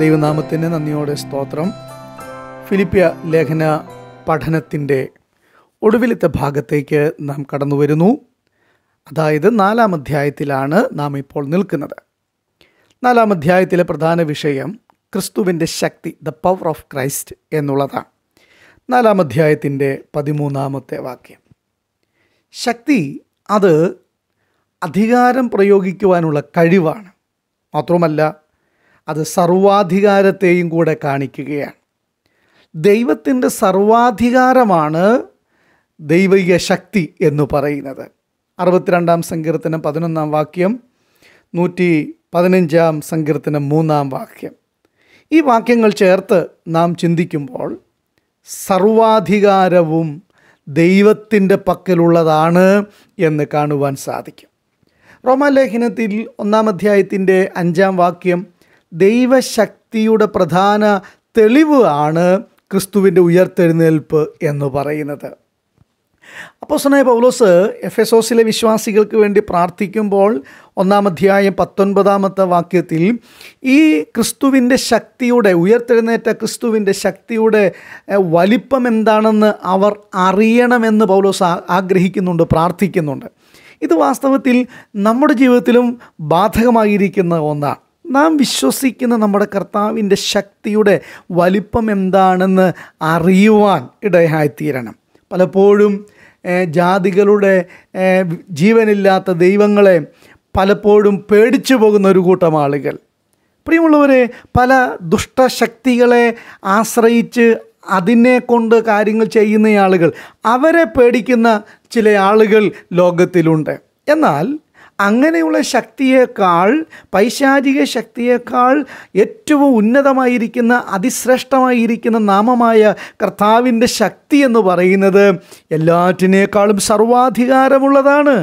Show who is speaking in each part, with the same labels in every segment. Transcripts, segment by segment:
Speaker 1: ദൈവനാമത്തിന് നന്ദിയോടെ സ്തോത്രം ഫിലിപ്പിയ ലേഖന പഠനത്തിൻ്റെ ഒടുവിലത്തെ ഭാഗത്തേക്ക് നാം കടന്നു വരുന്നു അതായത് നാലാം അധ്യായത്തിലാണ് നാം ഇപ്പോൾ നിൽക്കുന്നത് നാലാം അധ്യായത്തിലെ പ്രധാന വിഷയം ക്രിസ്തുവിൻ്റെ ശക്തി ദ പവർ ഓഫ് ക്രൈസ്റ്റ് എന്നുള്ളതാണ് നാലാം അധ്യായത്തിൻ്റെ പതിമൂന്നാമത്തെ വാക്യം ശക്തി അത് അധികാരം പ്രയോഗിക്കുവാനുള്ള കഴിവാണ് മാത്രമല്ല അത് സർവാധികാരത്തെയും കൂടെ കാണിക്കുകയാണ് ദൈവത്തിൻ്റെ സർവാധികാരമാണ് ദൈവിക ശക്തി എന്ന് പറയുന്നത് അറുപത്തിരണ്ടാം സങ്കീർത്തനം പതിനൊന്നാം വാക്യം നൂറ്റി പതിനഞ്ചാം സങ്കീർത്തനം മൂന്നാം വാക്യം ഈ വാക്യങ്ങൾ ചേർത്ത് നാം ചിന്തിക്കുമ്പോൾ സർവാധികാരവും ദൈവത്തിൻ്റെ പക്കലുള്ളതാണ് എന്ന് കാണുവാൻ സാധിക്കും റോമാലേഖനത്തിൽ ഒന്നാം അധ്യായത്തിൻ്റെ അഞ്ചാം വാക്യം ദൈവശക്തിയുടെ പ്രധാന തെളിവ് ആണ് ക്രിസ്തുവിൻ്റെ ഉയർത്തെഴുന്നേൽപ്പ് എന്ന് പറയുന്നത് അപ്പോൾ സനായ പൗലോസ് എഫ് എസ് ഒസിലെ വിശ്വാസികൾക്ക് വേണ്ടി പ്രാർത്ഥിക്കുമ്പോൾ ഒന്നാം അധ്യായം പത്തൊൻപതാമത്തെ വാക്യത്തിൽ ഈ ക്രിസ്തുവിൻ്റെ ശക്തിയുടെ ഉയർത്തെഴുന്നേറ്റ ക്രിസ്തുവിൻ്റെ ശക്തിയുടെ വലിപ്പം എന്താണെന്ന് അവർ അറിയണമെന്ന് പൗലോസ് ആഗ്രഹിക്കുന്നുണ്ട് പ്രാർത്ഥിക്കുന്നുണ്ട് ഇത് വാസ്തവത്തിൽ നമ്മുടെ ജീവിതത്തിലും ബാധകമായിരിക്കുന്ന ഒന്നാണ് നാം വിശ്വസിക്കുന്ന നമ്മുടെ കർത്താവിൻ്റെ ശക്തിയുടെ വലിപ്പം എന്താണെന്ന് അറിയുവാൻ ഇടയായിത്തീരണം പലപ്പോഴും ജാതികളുടെ ജീവനില്ലാത്ത ദൈവങ്ങളെ പലപ്പോഴും പേടിച്ചു പോകുന്ന ഒരു കൂട്ടം ആളുകൾ പ്രിയമുള്ളവരെ പല ദുഷ്ടശക്തികളെ ആശ്രയിച്ച് അതിനെ കൊണ്ട് കാര്യങ്ങൾ ചെയ്യുന്ന ആളുകൾ അവരെ പേടിക്കുന്ന ചില ആളുകൾ ലോകത്തിലുണ്ട് എന്നാൽ അങ്ങനെയുള്ള ശക്തിയേക്കാൾ പൈശാചിക ശക്തിയേക്കാൾ ഏറ്റവും ഉന്നതമായിരിക്കുന്ന അതിശ്രേഷ്ഠമായിരിക്കുന്ന നാമമായ കർത്താവിൻ്റെ ശക്തി എന്ന് പറയുന്നത് എല്ലാറ്റിനേക്കാളും സർവാധികാരമുള്ളതാണ്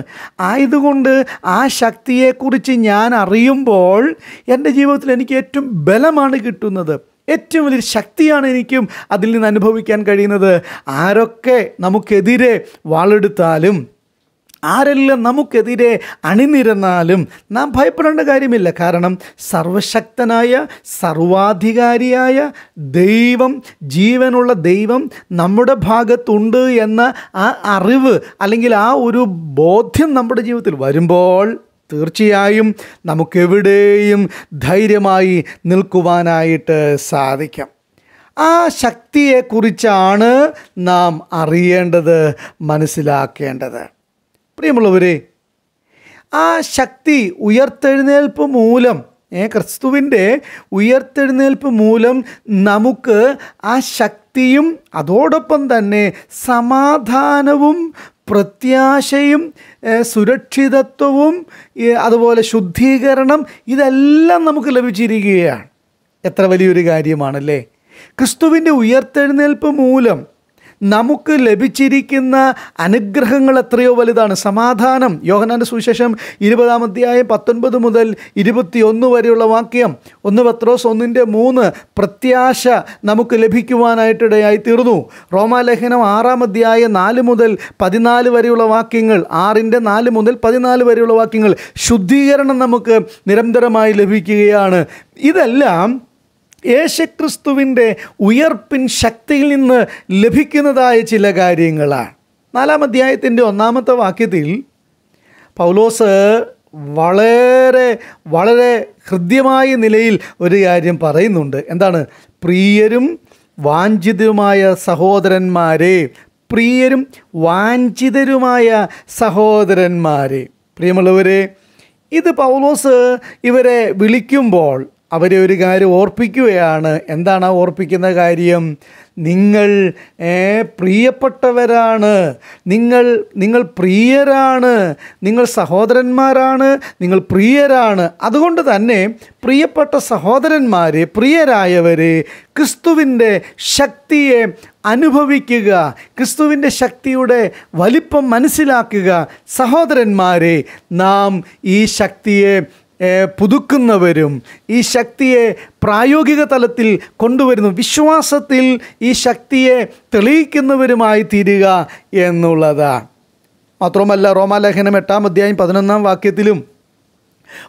Speaker 1: ആയതുകൊണ്ട് ആ ശക്തിയെക്കുറിച്ച് ഞാൻ അറിയുമ്പോൾ എൻ്റെ ജീവിതത്തിൽ എനിക്ക് ഏറ്റവും ബലമാണ് കിട്ടുന്നത് ഏറ്റവും വലിയ ശക്തിയാണ് എനിക്കും അതിൽ നിന്ന് അനുഭവിക്കാൻ കഴിയുന്നത് ആരൊക്കെ നമുക്കെതിരെ വാളെടുത്താലും ആരെല്ലാം നമുക്കെതിരെ അണിനിരന്നാലും നാം ഭയപ്പെടേണ്ട കാര്യമില്ല കാരണം സർവശക്തനായ സർവാധികാരിയായ ദൈവം ജീവനുള്ള ദൈവം നമ്മുടെ ഭാഗത്തുണ്ട് എന്ന ആ അറിവ് അല്ലെങ്കിൽ ആ ഒരു ബോധ്യം നമ്മുടെ ജീവിതത്തിൽ വരുമ്പോൾ തീർച്ചയായും നമുക്കെവിടെയും ധൈര്യമായി നിൽക്കുവാനായിട്ട് സാധിക്കാം ആ ശക്തിയെക്കുറിച്ചാണ് നാം അറിയേണ്ടത് മനസ്സിലാക്കേണ്ടത് പ്രിയമുള്ളവരെ ആ ശക്തി ഉയർത്തെഴുന്നേൽപ്പ് മൂലം ഏ ക്രിസ്തുവിൻ്റെ ഉയർത്തെഴുന്നേൽപ്പ് മൂലം നമുക്ക് ആ ശക്തിയും അതോടൊപ്പം തന്നെ സമാധാനവും പ്രത്യാശയും സുരക്ഷിതത്വവും അതുപോലെ ശുദ്ധീകരണം ഇതെല്ലാം നമുക്ക് ലഭിച്ചിരിക്കുകയാണ് എത്ര വലിയൊരു കാര്യമാണല്ലേ ക്രിസ്തുവിൻ്റെ ഉയർത്തെഴുന്നേൽപ്പ് മൂലം നമുക്ക് ലഭിച്ചിരിക്കുന്ന അനുഗ്രഹങ്ങൾ എത്രയോ വലുതാണ് സമാധാനം യോഹനാൻ്റെ സുവിശേഷം ഇരുപതാം അധ്യായം പത്തൊൻപത് മുതൽ ഇരുപത്തിയൊന്ന് വരെയുള്ള വാക്യം ഒന്ന് പത്രോസ് ഒന്നിൻ്റെ മൂന്ന് പ്രത്യാശ നമുക്ക് ലഭിക്കുവാനായിട്ടിടയായി തീർന്നു റോമാലേഖനം ആറാം അധ്യായം നാല് മുതൽ പതിനാല് വരെയുള്ള വാക്യങ്ങൾ ആറിൻ്റെ നാല് മുതൽ പതിനാല് വരെയുള്ള വാക്യങ്ങൾ ശുദ്ധീകരണം നമുക്ക് നിരന്തരമായി ലഭിക്കുകയാണ് ഇതെല്ലാം യേശുക്രിസ്തുവിൻ്റെ ഉയർപ്പിൻ ശക്തിയിൽ നിന്ന് ലഭിക്കുന്നതായ ചില കാര്യങ്ങളാണ് നാലാം അധ്യായത്തിൻ്റെ ഒന്നാമത്തെ വാക്യത്തിൽ പൗലോസ് വളരെ വളരെ ഹൃദ്യമായ നിലയിൽ ഒരു കാര്യം പറയുന്നുണ്ട് എന്താണ് പ്രിയരും വാഞ്ചിതരുമായ സഹോദരന്മാരെ പ്രിയരും വാഞ്ചിതരുമായ സഹോദരന്മാരെ പ്രിയമുള്ളവരെ ഇത് പൗലോസ് ഇവരെ വിളിക്കുമ്പോൾ അവരെ ഒരു കാര്യം ഓർപ്പിക്കുകയാണ് എന്താണ് ആ ഓർപ്പിക്കുന്ന കാര്യം നിങ്ങൾ പ്രിയപ്പെട്ടവരാണ് നിങ്ങൾ നിങ്ങൾ പ്രിയരാണ് നിങ്ങൾ സഹോദരന്മാരാണ് നിങ്ങൾ പ്രിയരാണ് അതുകൊണ്ട് തന്നെ പ്രിയപ്പെട്ട സഹോദരന്മാരെ പ്രിയരായവരെ ക്രിസ്തുവിൻ്റെ ശക്തിയെ അനുഭവിക്കുക ക്രിസ്തുവിൻ്റെ ശക്തിയുടെ വലിപ്പം മനസ്സിലാക്കുക സഹോദരന്മാരെ നാം ഈ ശക്തിയെ പുതുക്കുന്നവരും ഈ ശക്തിയെ പ്രായോഗിക തലത്തിൽ കൊണ്ടുവരുന്നു വിശ്വാസത്തിൽ ഈ ശക്തിയെ തെളിയിക്കുന്നവരുമായി തീരുക എന്നുള്ളതാണ് മാത്രമല്ല റോമാലേഖനം എട്ടാം അധ്യായം പതിനൊന്നാം വാക്യത്തിലും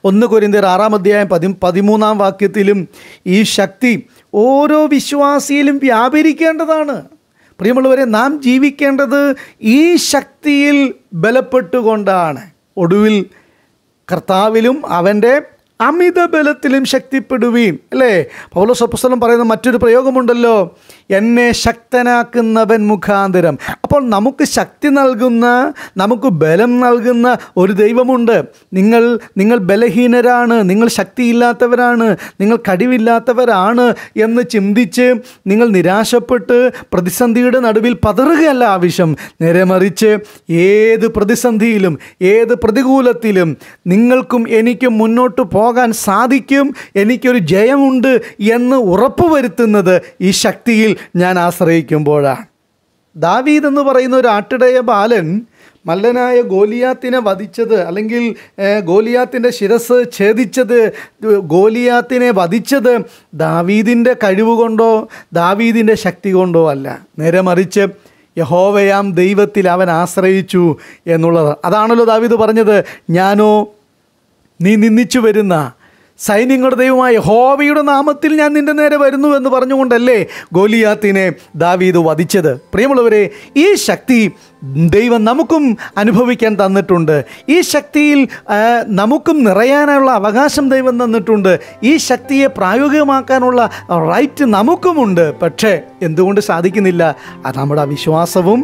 Speaker 1: ഒന്ന് കുരിന്തിർ ആറാം അധ്യായം പതി പതിമൂന്നാം വാക്യത്തിലും ഈ ശക്തി ഓരോ വിശ്വാസിയിലും വ്യാപരിക്കേണ്ടതാണ് പ്രിയമുള്ളവരെ നാം ജീവിക്കേണ്ടത് ഈ ശക്തിയിൽ ബലപ്പെട്ടുകൊണ്ടാണ് ഒടുവിൽ കർത്താവിലും അവൻ്റെ അമിത ബലത്തിലും ശക്തിപ്പെടുവീൻ അല്ലേ പൗലോസപ്പുസ്തലം പറയുന്ന മറ്റൊരു പ്രയോഗമുണ്ടല്ലോ എന്നെ ശക്തനാക്കുന്നവൻ മുഖാന്തരം അപ്പോൾ നമുക്ക് ശക്തി നൽകുന്ന നമുക്ക് ബലം നൽകുന്ന ഒരു ദൈവമുണ്ട് നിങ്ങൾ നിങ്ങൾ ബലഹീനരാണ് നിങ്ങൾ ശക്തിയില്ലാത്തവരാണ് നിങ്ങൾ കഴിവില്ലാത്തവരാണ് എന്ന് ചിന്തിച്ച് നിങ്ങൾ നിരാശപ്പെട്ട് പ്രതിസന്ധിയുടെ നടുവിൽ പതറുകയല്ല ആവശ്യം നേരെ മറിച്ച് ഏത് പ്രതിസന്ധിയിലും ഏത് പ്രതികൂലത്തിലും നിങ്ങൾക്കും എനിക്കും മുന്നോട്ട് പോകാൻ സാധിക്കും എനിക്കൊരു ജയമുണ്ട് എന്ന് ഉറപ്പുവരുത്തുന്നത് ഈ ശക്തിയിൽ ഞാൻ ആശ്രയിക്കുമ്പോഴാണ് ദാവീദ് എന്ന് പറയുന്ന ഒരു ആട്ടിടയ ബാലൻ മല്ലനായ ഗോലിയാത്തിനെ വധിച്ചത് അല്ലെങ്കിൽ ഗോലിയാത്തിൻ്റെ ശിരസ് ഛേദിച്ചത് ഗോലിയാത്തിനെ വധിച്ചത് ദാവീദിൻ്റെ കഴിവ് കൊണ്ടോ ദാവീദിൻ്റെ ശക്തി കൊണ്ടോ അല്ല നേരെ മറിച്ച് യഹോവയാം ദൈവത്തിൽ അവൻ ആശ്രയിച്ചു എന്നുള്ളത് അതാണല്ലോ ദാവീദ് പറഞ്ഞത് ഞാനോ നീ നിന്നിച്ചു വരുന്ന സൈന്യങ്ങളുടെ ദൈവമായ ഹോവയുടെ നാമത്തിൽ ഞാൻ നിൻ്റെ നേരെ വരുന്നു എന്ന് പറഞ്ഞുകൊണ്ടല്ലേ ഗോലിയാത്തിനെ ദാവീദ് വധിച്ചത് പ്രിയമുള്ളവരെ ഈ ശക്തി ദൈവം നമുക്കും അനുഭവിക്കാൻ തന്നിട്ടുണ്ട് ഈ ശക്തിയിൽ നമുക്കും നിറയാനുള്ള അവകാശം ദൈവം തന്നിട്ടുണ്ട് ഈ ശക്തിയെ പ്രായോഗികമാക്കാനുള്ള റൈറ്റ് നമുക്കുമുണ്ട് പക്ഷേ എന്തുകൊണ്ട് സാധിക്കുന്നില്ല അത് നമ്മുടെ അവിശ്വാസവും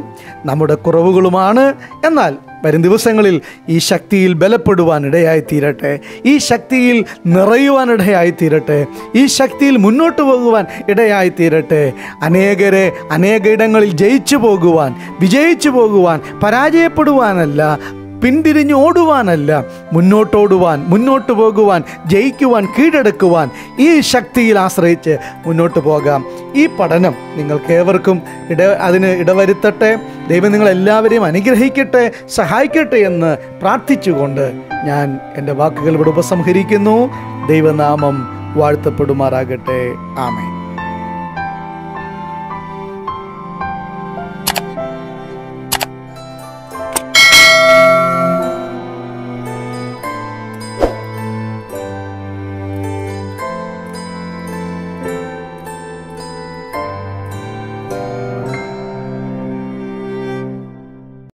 Speaker 1: നമ്മുടെ കുറവുകളുമാണ് എന്നാൽ വരും ദിവസങ്ങളിൽ ഈ ശക്തിയിൽ ബലപ്പെടുവാനിടയായി തീരട്ടെ ഈ ശക്തിയിൽ നിറയുവാനിടയായി തീരട്ടെ ഈ ശക്തിയിൽ മുന്നോട്ട് പോകുവാൻ ഇടയായി തീരട്ടെ അനേകരെ അനേക ഇടങ്ങളിൽ ജയിച്ചു പോകുവാൻ വിജയിച്ചു പോകുവാൻ പരാജയപ്പെടുവാനല്ല പിന്തിരിഞ്ഞ് ഓടുവാനല്ല മുന്നോട്ടോടുവാൻ മുന്നോട്ട് പോകുവാൻ ജയിക്കുവാൻ കീഴടക്കുവാൻ ഈ ശക്തിയിൽ ആശ്രയിച്ച് മുന്നോട്ട് പോകാം ഈ പഠനം നിങ്ങൾക്ക് ഏവർക്കും ഇട അതിന് ഇടവരുത്തട്ടെ ദൈവം നിങ്ങളെല്ലാവരെയും അനുഗ്രഹിക്കട്ടെ സഹായിക്കട്ടെ എന്ന് പ്രാർത്ഥിച്ചുകൊണ്ട് ഞാൻ എൻ്റെ വാക്കുകൾ ഇവിടെ ഉപസംഹരിക്കുന്നു ദൈവനാമം വാഴ്ത്തപ്പെടുമാറാകട്ടെ ആമേ